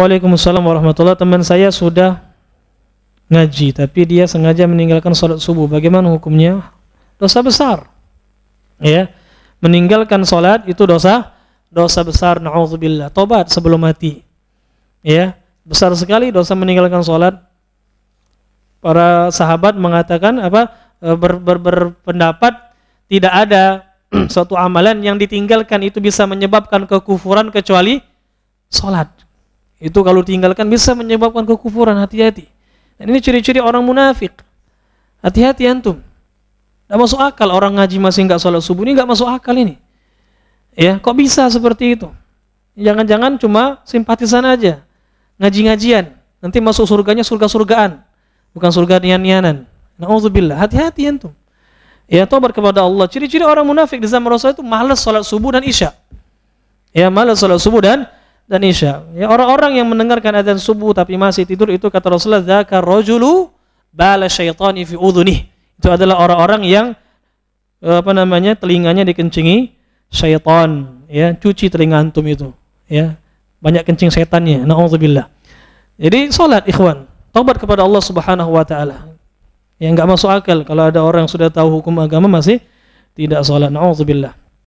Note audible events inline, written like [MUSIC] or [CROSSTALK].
Waalaikumsalam warahmatullahi Teman saya sudah ngaji tapi dia sengaja meninggalkan sholat subuh. Bagaimana hukumnya? Dosa besar. Ya. Meninggalkan sholat itu dosa dosa besar na'udzubillah. Tobat sebelum mati. Ya. Besar sekali dosa meninggalkan sholat. Para sahabat mengatakan apa e, ber, ber, berpendapat tidak ada [CLEARS THROAT] suatu amalan yang ditinggalkan itu bisa menyebabkan kekufuran kecuali sholat itu kalau tinggalkan bisa menyebabkan kekufuran hati-hati dan ini ciri-ciri orang munafik hati-hati antum Tidak masuk akal orang ngaji masih nggak sholat subuh ini nggak masuk akal ini ya kok bisa seperti itu jangan-jangan cuma simpatisan aja ngaji-ngajian nanti masuk surganya surga-surgaan bukan surga nian-nianan Nauzubillah, hati-hati antum. Ya tobat kepada Allah. Ciri-ciri orang munafik di zaman Rasul itu malas sholat subuh dan isya. Ya malas sholat subuh dan dan isya. Ya orang-orang yang mendengarkan azan subuh tapi masih tidur itu kata Rasulullah zakar rajulu bala syaitani fi udhunih. Itu adalah orang-orang yang eh, apa namanya telinganya dikencingi syaitan ya cuci telinga antum itu ya banyak kencing setannya naudzubillah jadi salat ikhwan taubat kepada Allah Subhanahu wa taala yang nggak masuk akal kalau ada orang yang sudah tahu hukum agama masih tidak salat naudzubillah